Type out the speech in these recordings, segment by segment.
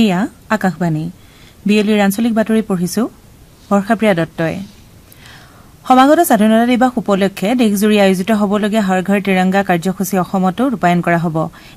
এয়া আকাশবাণী বিয়লিৰ আঞ্চলিক বাতৰি পঢ়িছো বৰ্ষাপ্ৰিয়া দত্তই সমাগত স্বাধীনতা দিৱস উপলক্ষে দেশজুৰি আয়োজিত হ'বলগীয়া হৰ ঘৰ তিৰংগা কাৰ্যসূচী অসমতো ৰূপায়ণ কৰা হ'ব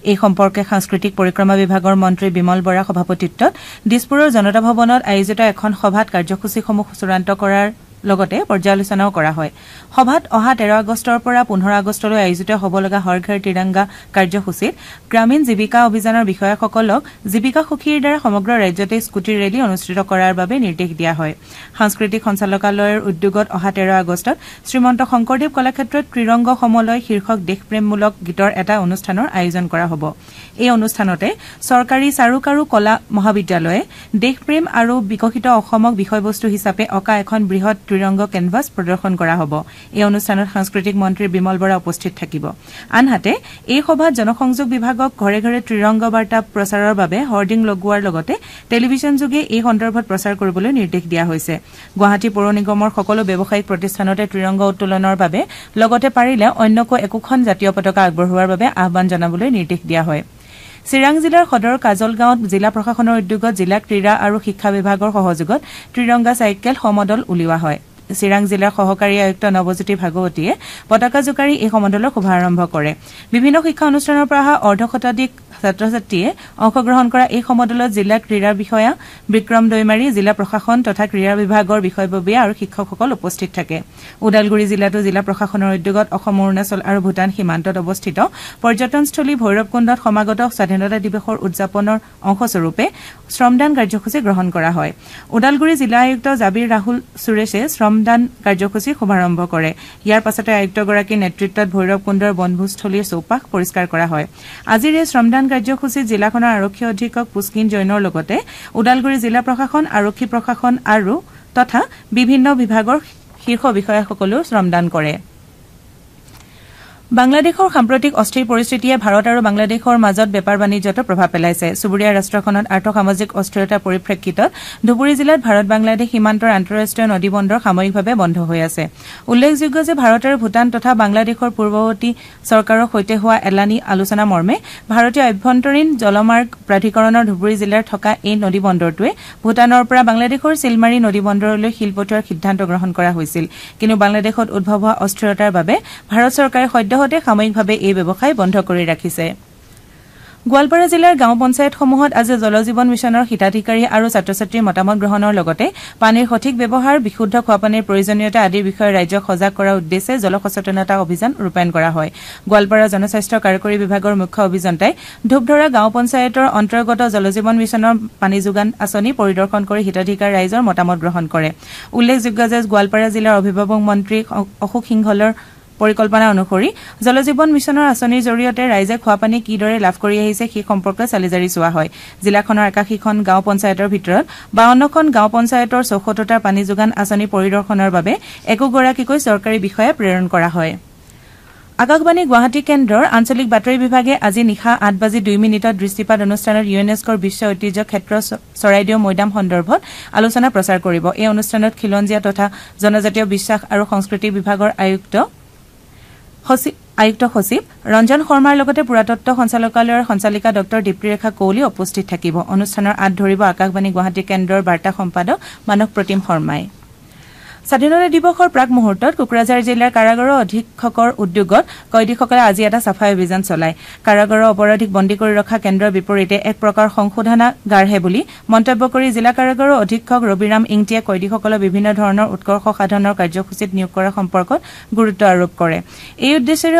এই সম্পৰ্কে সাংস্কৃতিক পৰিক্ৰমা বিভাগৰ মন্ত্ৰী বিমল বৰা সভাপতিত্বত দিছপুৰৰ জনতা ভৱনত আয়োজিত এখন সভাত কাৰ্যসূচীসমূহ চূড়ান্ত কৰাৰ লগতে পৰ্যালোচনাও কৰা হয় সভাত অহা তেৰ আগষ্টৰ পৰা পোন্ধৰ আগষ্টলৈ আয়োজিত হ'ব লগা হৰ ঘেৰ তিৰংগা কাৰ্যসূচীত গ্ৰামীণ জীৱিকা অভিযানৰ বিষয়াসকলক জীৱিকা সুখীৰ দ্বাৰা সমগ্ৰ ৰাজ্যতে স্কুটিৰ ৰেলী অনুষ্ঠিত কৰাৰ বাবে নিৰ্দেশ দিয়া হয় সাংস্কৃতিক সঞ্চালকালয়ৰ উদ্যোগত অহা তেৰ আগষ্টত শ্ৰীমন্ত শংকৰদেৱ কলাক্ষেত্ৰত ত্ৰিৰংগ সমলয় শীৰ্ষক দেশপ্ৰেমমূলক গীতৰ এটা অনুষ্ঠানৰ আয়োজন কৰা হ'ব এই অনুষ্ঠানতে চৰকাৰী চাৰুক আৰু কলা মহাবিদ্যালয়ে দেশপ্ৰেম আৰু বিকশিত অসমক বিষয়বস্তু হিচাপে অঁকা এখন বৃহৎ ত্ৰিৰংগ কেনভাছ প্ৰদৰ্শন কৰা হ'ব এই অনুষ্ঠানত সাংস্কৃতিক মন্ত্ৰী বিমল বৰা উপস্থিত থাকিব আনহাতে এই সভাত জনসংযোগ বিভাগক ঘৰে ঘৰে ত্ৰিৰংগ বাৰ্তা প্ৰচাৰৰ বাবে হৰ্ডিং লগোৱাৰ লগতে টেলিভিশ্যনযোগে এই সন্দৰ্ভত প্ৰচাৰ কৰিবলৈ নিৰ্দেশ দিয়া হৈছে গুৱাহাটী পৌৰ নিগমৰ সকলো ব্যৱসায়িক প্ৰতিষ্ঠানতে ত্ৰিৰংগ উত্তোলনৰ বাবে লগতে পাৰিলে অন্যকৈ একোখন জাতীয় পতাকা আগবঢ়োৱাৰ বাবে আহান জনাবলৈ নিৰ্দেশ দিয়া হয় চিৰাং জিলাৰ সদৰ কাজলগাঁৱত জিলা প্ৰশাসনৰ উদ্যোগত জিলা ক্ৰীড়া আৰু শিক্ষা বিভাগৰ সহযোগত ত্ৰিৰংগা চাইকেল সমদল উলিওৱা হয় চিৰাং জিলাৰ সহকাৰী আয়ুক্ত নৱজ্যোতি ভাগৱতীয়ে পতাকা জোকাৰি এই সমদলৰ শুভাৰম্ভ কৰে বিভিন্ন শিক্ষা অনুষ্ঠানৰ পৰা অহা অৰ্ধশতাধিক ছাত্ৰ ছাত্ৰীয়ে অংশগ্ৰহণ কৰা এই সমদলত জিলা ক্ৰীড়া বিষয়া বিক্ৰম দৈমাৰী জিলা প্ৰশাসন তথা ক্ৰীড়া বিভাগৰ বিষয়ববীয়া আৰু শিক্ষকসকল উপস্থিত থাকে ওদালগুৰি জিলাতো জিলা প্ৰশাসনৰ উদ্যোগত অসম অৰুণাচল আৰু ভূটান সীমান্তত অৱস্থিত পৰ্যটনস্থলী ভৈৰৱকুণ্ডত সমাগত স্বাধীনতা দিৱসৰ উদযাপনৰ অংশস্বৰূপে শ্ৰমদান কাৰ্যসূচী গ্ৰহণ কৰা হয় ওদালগুৰি জিলা আয়ুক্ত জাবিৰ ৰাহুল সুৰেশে শ্ৰমদান কাৰ্যসূচীৰ শুভাৰম্ভ কৰে ইয়াৰ পাছতে আয়ুক্তগৰাকীৰ নেতৃত্বত ভৈৰৱকুণ্ডৰ বনভোজস্থলীৰ চৌপাশ পৰিষ্কাৰ কৰা হয় আজিৰ এই শ্ৰমদান কাৰ্যসূচীত জিলাখনৰ আৰক্ষী অধীক্ষক পুষ্কিন জৈনৰ লগতে ওদালগুৰি জিলা প্ৰশাসন আৰক্ষী প্ৰশাসন আৰু তথা বিভিন্ন বিভাগৰ শীৰ্ষ বিষয়াসকলেও শ্ৰমদান কৰিছে বাংলাদেশৰ সাম্প্ৰতিক অস্থিৰ পৰিস্থিতিয়ে ভাৰত আৰু বাংলাদেশৰ মাজত বেপাৰ বাণিজ্যতো প্ৰভাৱ পেলাইছে চুবুৰীয়া ৰাষ্ট্ৰখনত আৰ্থ সামাজিক অস্থিৰতাৰ পৰিপ্ৰেক্ষিতত ধুবুৰী জিলাত ভাৰত বাংলাদেশ সীমান্তৰ আন্তঃৰাষ্ট্ৰীয় নদী বন্দৰ সাময়িকভাৱে বন্ধ হৈ আছে উল্লেখযোগ্য যে ভাৰত আৰু ভূটান তথা বাংলাদেশৰ পূৰ্বৱৰ্তী চৰকাৰৰ সৈতে হোৱা এলানি আলোচনা মৰ্মে ভাৰতীয় আভ্যন্তৰীণ জলমাৰ্গ প্ৰাধিকৰণৰ ধুবুৰী জিলাৰ থকা এই নদী বন্দৰটোৱে ভূটানৰ পৰা বাংলাদেশৰ চিলমাৰী নদী বন্দৰলৈ শিল পঠোৱাৰ সিদ্ধান্ত গ্ৰহণ কৰা হৈছিল কিন্তু বাংলাদেশত উদ্ভৱ হোৱা অস্থিৰতাৰ বাবে ভাৰত চৰকাৰে সদ্য লগতে সাময়িকভাৱে এই ব্যৱসায় বন্ধ কৰি ৰাখিছে গোৱালপাৰা জিলাৰ গাঁও পঞ্চায়তসমূহত আজি জল জীৱন মিছনৰ হিতাধিকাৰী আৰু ছাত্ৰ ছাত্ৰীৰ মতামত গ্ৰহণৰ লগতে পানীৰ সঠিক ব্যৱহাৰ বিশুদ্ধ খোৱাপানীৰ প্ৰয়োজনীয়তা আদিৰ বিষয়ে ৰাইজক সজাগ কৰাৰ উদ্দেশ্যে জলসচেতনতা অভিযান ৰূপায়ণ কৰা হয় গোৱালপাৰা জনস্বাস্থ্য কাৰিকৰী বিভাগৰ মুখ্য অভিযন্তাই ধূপধৰা গাঁও পঞ্চায়তৰ অন্তৰ্গত জল জীৱন মিছনৰ পানী যোগান আঁচনি পৰিদৰ্শন কৰি হিতাধিকাৰ ৰাইজৰ মতামত গ্ৰহণ কৰে উল্লেখযোগ্য যে গোৱালপাৰা জিলাৰ অভিভাৱক মন্ত্ৰী অশোক সিংঘলৰ পৰিকল্পনা অনুসৰি জলজীৱন মিছনৰ আঁচনিৰ জৰিয়তে ৰাইজে খোৱাপানী কিদৰে লাভ কৰি আহিছে সেই সম্পৰ্কে চালি জাৰি চোৱা হয় জিলাখনৰ একাশীখন গাঁও পঞ্চায়তৰ ভিতৰত বাৱন্নখন গাঁও পঞ্চায়তৰ চৌসত্তৰটাৰ পানী যোগান আঁচনি পৰিদৰ্শনৰ বাবে একোগৰাকীকৈ চৰকাৰী বিষয়া প্ৰেৰণ কৰা হয় আকাশবাণী গুৱাহাটী কেন্দ্ৰৰ আঞ্চলিক বাতৰি বিভাগে আজি নিশা আঠ বাজি দুই মিনিটত দৃষ্টিপাত অনুষ্ঠানত ইউনেস্কৰ বিশ্ব ঐতিহ্য ক্ষেত্ৰ চৰাইদেউ মৈদাম সন্দৰ্ভত আলোচনা প্ৰচাৰ কৰিব এই অনুষ্ঠানত খিলঞ্জীয়া তথা জনজাতীয় বিশ্বাস আৰু সংস্কৃতি বিভাগৰ আয়ুক্ত আয়ুক্ত সচিব ৰঞ্জন শৰ্মাৰ লগতে পুৰাতত্ব সঞ্চালকালয়ৰ সঞ্চালিকা ডঃ দীপ্তিৰেখা কৌলিও উপস্থিত থাকিব অনুষ্ঠানৰ আঁত ধৰিব আকাশবাণী গুৱাহাটী কেন্দ্ৰৰ বাৰ্তা সম্পাদক মানস প্ৰতীম শৰ্মাই স্বাধীনতা দিৱসৰ প্ৰাক মুহূৰ্তত কোকৰাঝাৰ জিলাৰ কাৰাগাৰৰ অধীক্ষকৰ উদ্যোগত কয়দীসকলে আজি এটা চাফাই অভিযান চলায় কাৰাগাৰৰ অপৰাধীক বন্দী কৰি ৰখা কেন্দ্ৰৰ বিপৰীতে এক প্ৰকাৰ সংশোধনাগাৰহে বুলি মন্তব্য কৰি জিলা কাৰাগাৰৰ অধীক্ষক ৰবিৰাম ইংটিয়ে কয়দীসকলক বিভিন্ন ধৰণৰ উৎকৰ্ষ সাধনৰ কাৰ্যসূচীত নিয়োগ কৰা সম্পৰ্কত গুৰুত্ব আৰোপ কৰে এই উদ্দেশ্যেৰে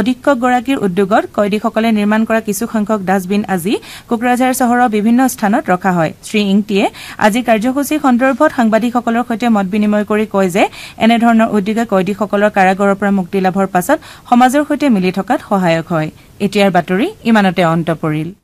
অধীক্ষকগৰাকীৰ উদ্যোগত কয়দীসকলে নিৰ্মাণ কৰা কিছুসংখ্যক ডাষ্টবিন আজি কোকৰাঝাৰ চহৰৰ বিভিন্ন স্থানত ৰখা হয় শ্ৰী ইংটিয়ে আজি কাৰ্যসূচী সন্দৰ্ভত সাংবাদিকসকলৰ সৈতে মত বিনিময় কৰি কয় যে এনেধৰণৰ উদ্যোগে কয়দীসকলৰ কাৰাগাৰৰ পৰা মুক্তি লাভৰ পাছত সমাজৰ সৈতে মিলি থকাত সহায়ক হয়